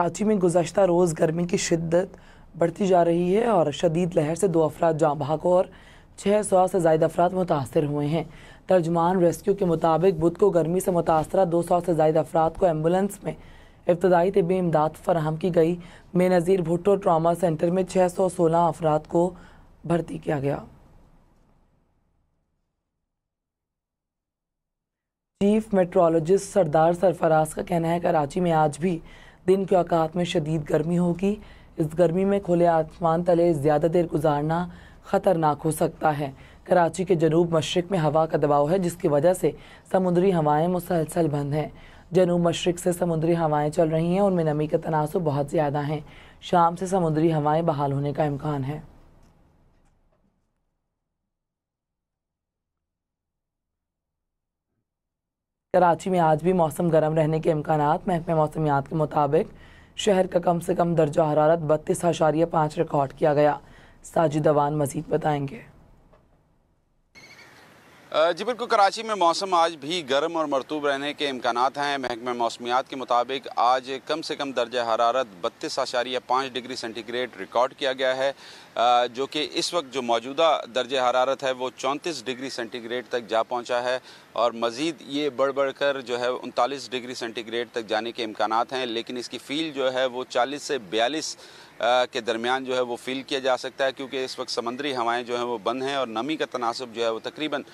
कराची में गुजशत रोज़ गर्मी की शिद्दत बढ़ती जा रही है और शदीद लहर से दो अफराद जाँ बहाक और छः सौ से ज़ायद अफराद मुतासर हुए हैं तर्जमान रेस्क्यू के मुताबिक बुध को गर्मी से मुतासर दो सौ से ज़ायद अफराद को एम्बुलेंस में इब्तदाई तबी इमदाद फराहम की गई बेनज़ीर भुट्टो ट्रामा सेंटर में छः सौ सोलह अफराद को भर्ती किया गया चीफ मेट्रोलॉजिस्ट सरदार सरफराज का कहना है कराची में आज भी दिन के अवकात में शदीद गर्मी होगी इस गर्मी में खुले आसमान तले ज़्यादा देर गुजारना ख़तरनाक हो सकता है कराची के जनूब मशरक में हवा का दबाव है जिसकी वजह से समुद्री हवाएँ मुसलसल बंद हैं जनूब मशरक से समुद्री हवाएँ चल रही हैं उनमें नमी का तनासब बहुत ज़्यादा हैं शाम से समुद्री हवाएँ बहाल होने का इम्कान है कराची में आज भी मौसम गर्म रहने के इम्कान महकमे मौसमियात के मुताबिक शहर का कम से कम दर्जा हरारत बत्तीस हशारिया पाँच रिकॉर्ड किया गया साजिद मजीद बताएंगे जी बिल्कुल कराची में मौसम आज भी गर्म और मरतूब रहने के इम्कान हैं महकमे मौसमियात के मुताबिक आज कम से कम दर्ज हरारत बत्तीस आशारिया पाँच डिग्री सेंटीग्रेड रिकॉर्ड किया गया है जो कि इस वक्त जो मौजूदा दर्ज हरारत है वो चौंतीस डिग्री सेंटीग्रेड तक जा पहुँचा है और मज़ीद ये बढ़ बढ़ कर जो है उनतालीस डिग्री सेंटीग्रेड तक जाने के इम्कान हैं लेकिन इसकी फील जो है वो चालीस से बयालीस के दरमियान जो है वो फील किया जा सकता है क्योंकि इस वक्त समंदरी हवाएं जो हैं वो बंद हैं और नमी का तनासब जो है वो तकरीबन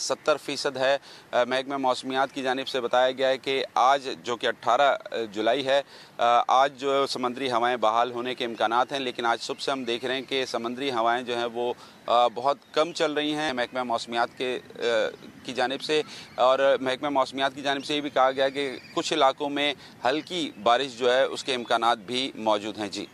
सत्तर फ़ीसद है महकमा मौसमियात की जानब से बताया गया है कि आज जो कि अट्ठारह जुलाई है आज जो है समंदरी हवाएँ बहाल होने के इम्कान हैं लेकिन आज सुबह से हम देख रहे हैं कि समंदरी हवाएँ जो हैं वो बहुत कम चल रही हैं महकमा मौसमियात के की जानब से और महकमा मौसमियात की जानब से ये भी कहा गया कि कुछ इलाकों में हल्की बारिश जो है उसके इम्कान भी मौजूद हैं जी